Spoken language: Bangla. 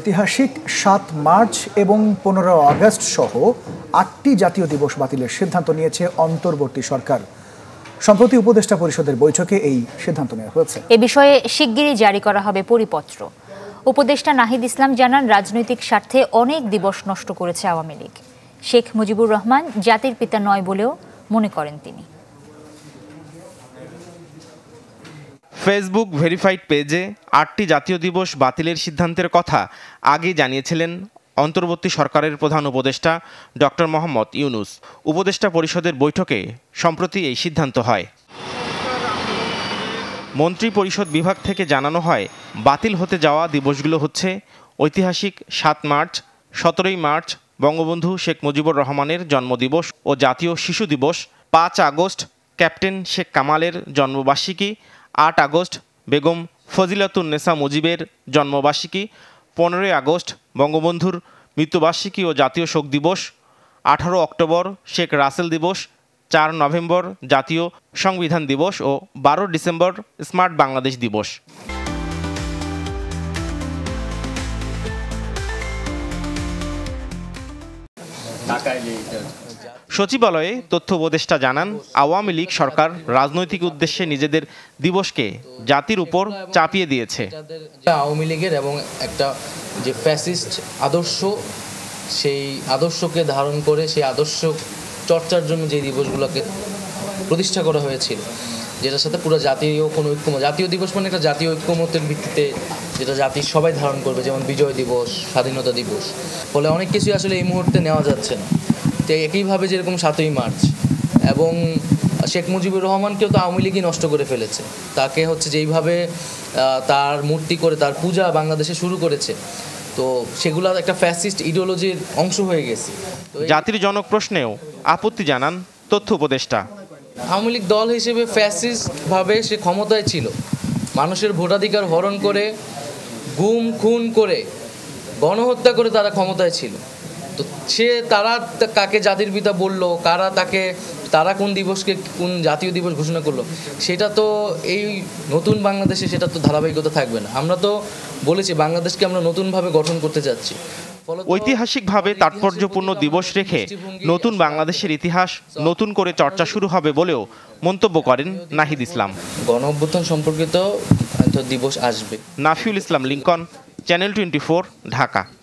ঐতিহাসিক সাত মার্চ এবং পনেরো আগস্ট সহ আটটি জাতীয় দিবস বাতিলের সিদ্ধান্ত নিয়েছে অন্তর্বর্তী সরকার সম্প্রতি উপদেষ্টা পরিষদের বৈঠকে এই সিদ্ধান্ত নেওয়া হয়েছে এ বিষয়ে শিগগিরই জারি করা হবে পরিপত্র উপদেষ্টা নাহিদ ইসলাম জানান রাজনৈতিক স্বার্থে অনেক দিবস নষ্ট করেছে আওয়ামী লীগ শেখ মুজিবুর রহমান জাতির পিতা নয় বলেও মনে করেন তিনি ফেসবুক ভেরিফাইড পেজে আটটি জাতীয় দিবস বাতিলের সিদ্ধান্তের কথা আগে জানিয়েছিলেন অন্তর্বর্তী সরকারের প্রধান উপদেষ্টা ডক্টর মোহাম্মদ ইউনুস উপদেষ্টা পরিষদের বৈঠকে সম্প্রতি এই সিদ্ধান্ত হয় মন্ত্রী পরিষদ বিভাগ থেকে জানানো হয় বাতিল হতে যাওয়া দিবসগুলো হচ্ছে ঐতিহাসিক সাত মার্চ সতেরোই মার্চ বঙ্গবন্ধু শেখ মুজিবুর রহমানের জন্মদিবস ও জাতীয় শিশু দিবস পাঁচ আগস্ট ক্যাপ্টেন শেখ কামালের জন্মবার্ষিকী আট আগস্ট বেগম ফজিলাতুন্নেসা মুজিবের জন্মবার্ষিকী পনেরোই আগস্ট বঙ্গবন্ধুর মৃত্যুবার্ষিকী ও জাতীয় শোক দিবস আঠারো অক্টোবর শেখ রাসেল দিবস চার নভেম্বর জাতীয় সংবিধান দিবস ও বারো ডিসেম্বর স্মার্ট বাংলাদেশ দিবস সচিবালয়ে তথ্য উপদেষ্টা জানান আওয়ামী লীগ সরকার রাজনৈতিক উদ্দেশ্যে নিজেদের দিবসকে জাতির উপর চাপিয়ে দিয়েছে আওয়ামী লীগের এবং একটা যে ফ্যাসিস্ট আদর্শ সেই আদর্শকে ধারণ করে সেই আদর্শ চর্চার জন্য যে দিবসগুলোকে প্রতিষ্ঠা করা হয়েছিল যেটার সাথে পুরো জাতীয় কোনো ঐক্যম জাতীয় দিবস মানে একটা জাতীয় ঐক্যমতের ভিত্তিতে যেটা জাতি সবাই ধারণ করবে যেমন বিজয় দিবস স্বাধীনতা দিবস ফলে অনেক কিছুই আসলে এই মুহূর্তে নেওয়া যাচ্ছে না তো একইভাবে যেরকম সাতই মার্চ এবং শেখ মুজিবুর রহমানকেও তো আওয়ামী লীগই নষ্ট করে ফেলেছে তাকে হচ্ছে যেইভাবে তার মূর্তি করে তার পূজা বাংলাদেশে শুরু করেছে তো সেগুলো একটা ফ্যাসিস্ট ইডিওলজির অংশ হয়ে গেছে জাতির জনক প্রশ্নেও আপত্তি জানান তথ্য উপদেষ্টা আওয়ামী লীগ দল হিসেবে ফ্যাসিস্টভাবে সে ক্ষমতায় ছিল মানুষের ভোটাধিকার হরণ করে গুম খুন করে গণহত্যা করে তারা ক্ষমতায় ছিল তো সে তারা কাকে জাতির পিতা বলল কারা তাকে তারা কোন দিবসকে কোন জাতীয় দিবস ঘোষণা করলো সেটা তো এই নতুন বাংলাদেশে সেটা তো ধারাবাহিকতা থাকবে না আমরা তো বলেছি বাংলাদেশকে আমরা নতুনভাবে গঠন করতে চাচ্ছি ঐতিহাসিকভাবে মানে তাৎপর্যপূর্ণ দিবস রেখে নতুন বাংলাদেশের ইতিহাস নতুন করে চর্চা শুরু হবে বলেও মন্তব্য করেন নাহিদ ইসলাম গণ অভ্যুত্থান সম্পর্কিত দিবস আসবে নাফিউল ইসলাম লিঙ্কন চ্যানেল টোয়েন্টি ঢাকা